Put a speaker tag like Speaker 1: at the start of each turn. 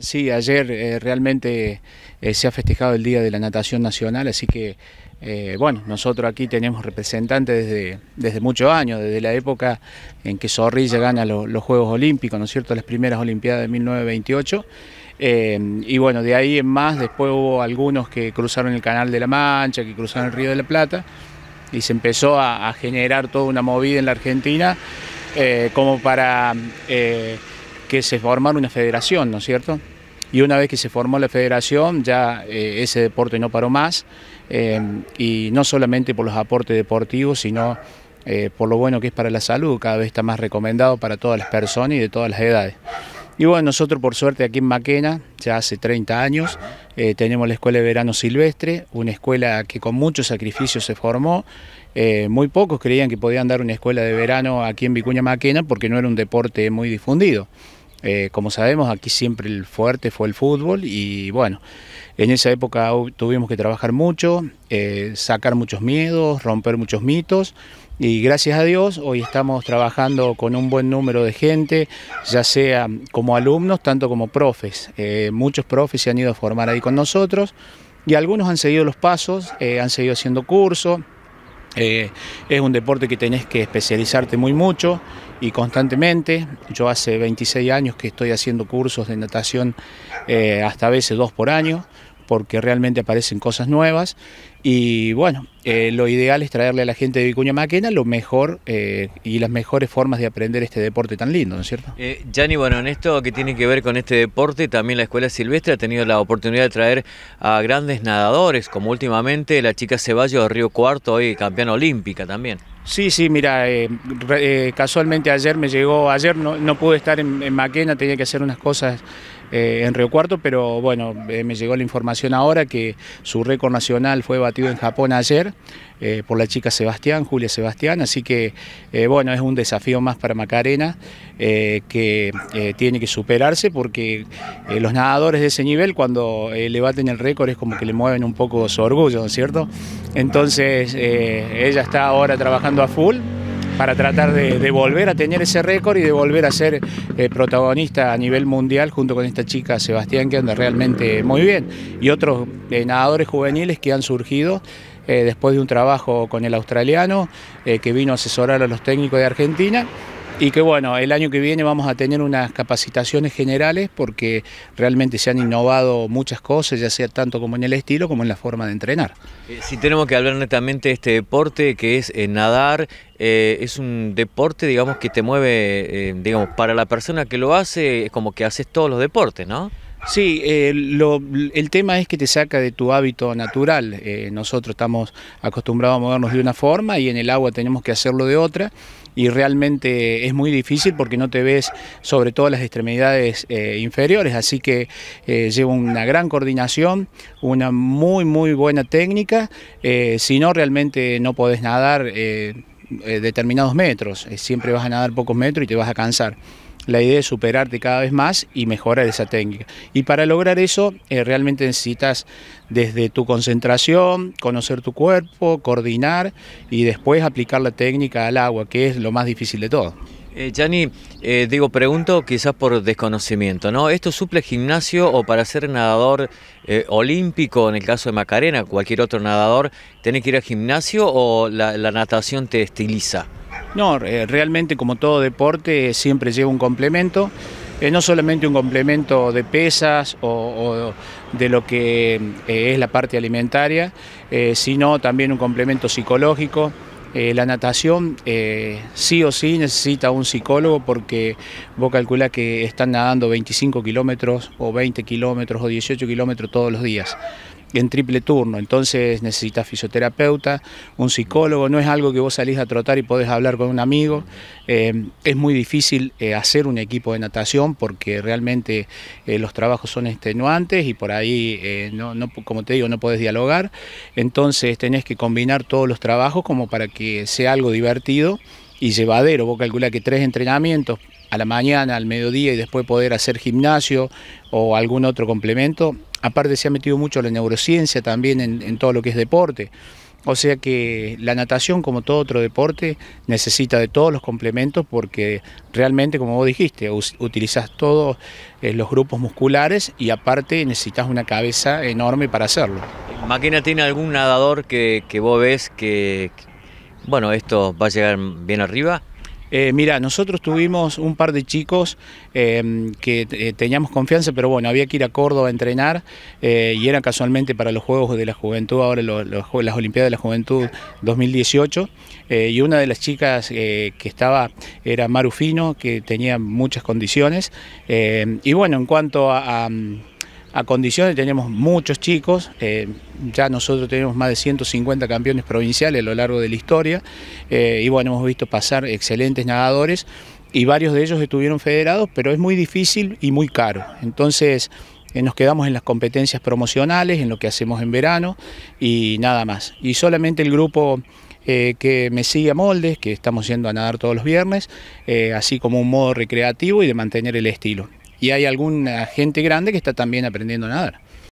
Speaker 1: Sí, ayer eh, realmente eh, se ha festejado el Día de la Natación Nacional, así que, eh, bueno, nosotros aquí tenemos representantes desde, desde muchos años, desde la época en que Zorrilla gana los Juegos Olímpicos, ¿no es cierto?, las primeras Olimpiadas de 1928, y bueno, de ahí en más, después hubo algunos que cruzaron el Canal de la Mancha, que cruzaron el Río de la Plata, y se empezó a generar toda una movida en la Argentina, como para que se formara una federación, ¿no es cierto?, y una vez que se formó la federación ya eh, ese deporte no paró más eh, y no solamente por los aportes deportivos sino eh, por lo bueno que es para la salud, cada vez está más recomendado para todas las personas y de todas las edades. Y bueno, nosotros por suerte aquí en Maquena, ya hace 30 años, tenemos la Escuela de Verano Silvestre, una escuela que con mucho sacrificio se formó. muy pocos creían que podían dar una escuela de verano aquí en Vicuña Maquena porque no era un deporte muy difundido. Eh, como sabemos, aquí siempre el fuerte fue el fútbol y bueno, en esa época tuvimos que trabajar mucho, eh, sacar muchos miedos, romper muchos mitos y gracias a Dios hoy estamos trabajando con un buen número de gente, ya sea como alumnos, tanto como profes. Eh, muchos profes se han ido a formar ahí con nosotros y algunos han seguido los pasos, han seguido haciendo cursos. Eh, es un deporte que tenés que especializarte muy mucho y constantemente. Yo hace 26 años que estoy haciendo cursos de natación, eh, hasta veces dos por año porque realmente aparecen cosas nuevas y bueno, eh, lo ideal es traerle a la gente de Vicuña Maquena lo mejor eh, y las mejores formas de aprender este deporte tan lindo, ¿no es cierto?
Speaker 2: Eh, Yanni, bueno, en esto que tiene que ver con este deporte, también la Escuela Silvestre ha tenido la oportunidad de traer a grandes nadadores, como últimamente la chica Ceballos de Río Cuarto, hoy campeona olímpica también.
Speaker 1: Sí, sí, mira, casualmente ayer me llegó, ayer no, pude estar en, en Maquena, tenía que hacer unas cosas eh, en Río Cuarto, pero bueno, eh, me llegó la información ahora que su récord nacional fue batido en Japón ayer eh, por la chica Sebastián, Julia Sebastián, así que bueno, es un desafío más para Macarena que tiene que superarse porque los nadadores de ese nivel cuando le baten el récord es como que le mueven un poco su orgullo, ¿no es cierto? Entonces ella está ahora trabajando a full para tratar de, volver a tener ese récord y de volver a ser eh, protagonista a nivel mundial junto con esta chica Sebastián que anda realmente muy bien y otros eh, nadadores juveniles que han surgido eh, después de un trabajo con el australiano que vino a asesorar a los técnicos de Argentina y que bueno, el año que viene vamos a tener unas capacitaciones generales porque realmente se han innovado muchas cosas, ya sea tanto como en el estilo como en la forma de entrenar. Eh, si
Speaker 2: tenemos que hablar netamente de este deporte que es eh, nadar, eh, es un deporte digamos que te mueve, digamos, para la persona que lo hace es como que haces todos los deportes, ¿no?
Speaker 1: Sí, eh, el tema es que te saca de tu hábito natural. Eh, nosotros estamos acostumbrados a movernos de una forma y en el agua tenemos que hacerlo de otra y realmente es muy difícil porque no te ves sobre todas las extremidades eh, inferiores, así que lleva una gran coordinación, una muy muy buena técnica, si no realmente no podés nadar determinados metros, siempre vas a nadar pocos metros y te vas a cansar. La idea es superarte cada vez más y mejorar esa técnica. Y para lograr eso eh, realmente necesitas desde tu concentración, conocer tu cuerpo, coordinar y después aplicar la técnica al agua, que es lo más difícil de todo.
Speaker 2: Yani, eh, eh, digo, pregunto quizás por desconocimiento, ¿no? ¿Esto suple gimnasio o para ser nadador olímpico, en el caso de Macarena, cualquier otro nadador, tiene que ir al gimnasio o la natación te estiliza?
Speaker 1: No, eh, realmente como todo deporte siempre lleva un complemento, eh, no solamente un complemento de pesas o, de lo que eh, es la parte alimentaria, sino también un complemento psicológico. la natación sí o sí necesita un psicólogo porque vos calculás que están nadando 25 kilómetros o 20 kilómetros o 18 kilómetros todos los días en triple turno, entonces necesitas fisioterapeuta, un psicólogo, no es algo que vos salís a trotar y podés hablar con un amigo, eh, es muy difícil eh, hacer un equipo de natación porque realmente eh, los trabajos son extenuantes y por ahí, no, como te digo, no podés dialogar, entonces tenés que combinar todos los trabajos como para que sea algo divertido y llevadero, vos calcula que tres entrenamientos a la mañana, al mediodía y después poder hacer gimnasio o algún otro complemento Aparte se ha metido mucho la neurociencia también en, todo lo que es deporte. O sea que la natación, como todo otro deporte, necesita de todos los complementos porque realmente, como vos dijiste, utilizas todos eh, los grupos musculares y aparte necesitas una cabeza enorme para hacerlo.
Speaker 2: ¿Máquina tiene algún nadador que
Speaker 1: vos ves que, bueno, esto va a llegar bien arriba? Eh, mira, nosotros tuvimos un par de chicos em, que eh, teníamos confianza, pero bueno, había que ir a Córdoba a entrenar eh, y era casualmente para los Juegos de la Juventud, ahora las Olimpiadas de la Juventud 2018. y una de las chicas que estaba era Marufino, que tenía muchas condiciones. y bueno, en cuanto a a condiciones, tenemos muchos chicos, eh, ya nosotros tenemos más de 150 campeones provinciales a lo largo de la historia, eh, y bueno, hemos visto pasar excelentes nadadores, y varios de ellos estuvieron federados, pero es muy difícil y muy caro. Entonces, eh, nos quedamos en las competencias promocionales, en lo que hacemos en verano, y nada más. Y solamente el grupo... que me sigue a Moldes, que estamos yendo a nadar todos los viernes, así como un modo recreativo y de mantener el estilo y hay alguna gente grande que está también aprendiendo a nadar.